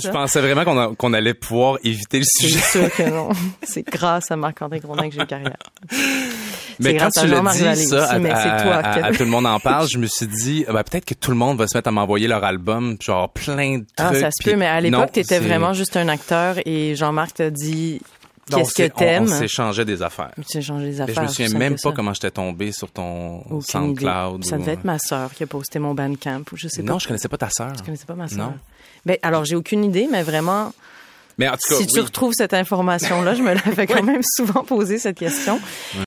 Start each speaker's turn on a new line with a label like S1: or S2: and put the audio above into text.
S1: Je pensais
S2: vraiment qu'on allait pouvoir éviter le sujet. C'est
S1: sûr que non. C'est grâce à Marc-André Grondin que j'ai une carrière. Mais quand tu l'as dit ça, à, à, tout le monde
S2: en parle, je me suis dit, ben, peut-être que tout le monde va se mettre à m'envoyer leur album, genre plein de trucs. Ah, ça se peut, mais à l'époque, t'étais vraiment juste
S1: un acteur et Jean-Marc t'a dit, Qu'est-ce que t'aimes? On,
S2: s'échangeait des affaires. On
S1: s'échangeait des affaires. Et je me souviens même pas
S2: comment j'étais tombé sur ton Aucune SoundCloud. Ça devait être
S1: ma sœur qui a posté mon Bandcamp. Je sais non, pas. je connaissais pas ta sœur. Je connaissais pas ma sœur. Non. Ben, alors, j'ai aucune idée, mais vraiment,
S2: mais en tout cas, si tu retrouves cette
S1: information-là, je me la fais quand même souvent poser cette question.